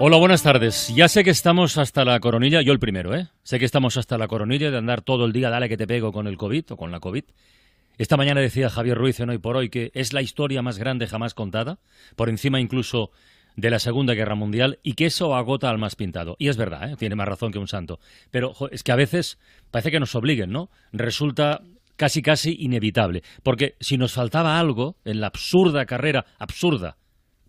Hola, buenas tardes. Ya sé que estamos hasta la coronilla, yo el primero, ¿eh? Sé que estamos hasta la coronilla de andar todo el día, dale que te pego con el COVID o con la COVID. Esta mañana decía Javier Ruiz en Hoy por Hoy que es la historia más grande jamás contada, por encima incluso de la Segunda Guerra Mundial, y que eso agota al más pintado. Y es verdad, ¿eh? tiene más razón que un santo. Pero es que a veces parece que nos obliguen, ¿no? Resulta casi, casi inevitable. Porque si nos faltaba algo en la absurda carrera, absurda,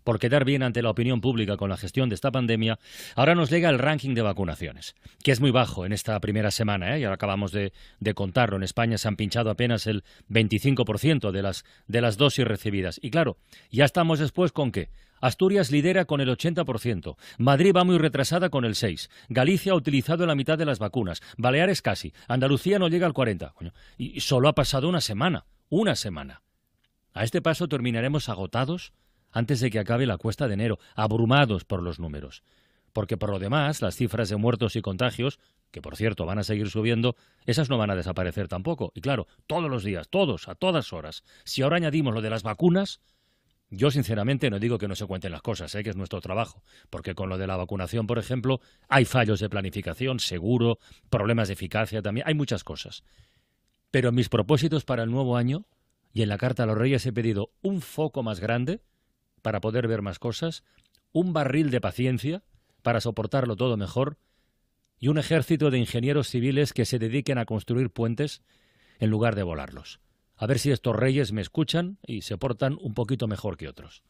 por quedar bien ante la opinión pública con la gestión de esta pandemia, ahora nos llega el ranking de vacunaciones, que es muy bajo en esta primera semana, ¿eh? y ahora acabamos de, contarlo. En España se han pinchado apenas el 25% de las, de las dosis recibidas. Y claro, ya estamos después con que Asturias lidera con el 80%, Madrid va muy retrasada con el 6%, Galicia ha utilizado la mitad de las vacunas, Baleares casi, Andalucía no llega al 40%. y solo ha pasado una semana, una semana. A este paso terminaremos agotados antes de que acabe la cuesta de enero, abrumados por los números. Porque por lo demás, las cifras de muertos y contagios, que por cierto van a seguir subiendo, esas no van a desaparecer tampoco. Y claro, todos los días, todos, a todas horas. Si ahora añadimos lo de las vacunas, yo sinceramente no digo que no se cuenten las cosas, ¿eh? que es nuestro trabajo, porque con lo de la vacunación, por ejemplo, hay fallos de planificación, seguro, problemas de eficacia también, hay muchas cosas. Pero en mis propósitos para el nuevo año y en la carta a los reyes he pedido un foco más grande, para poder ver más cosas, un barril de paciencia para soportarlo todo mejor y un ejército de ingenieros civiles que se dediquen a construir puentes en lugar de volarlos. A ver si estos reyes me escuchan y se portan un poquito mejor que otros.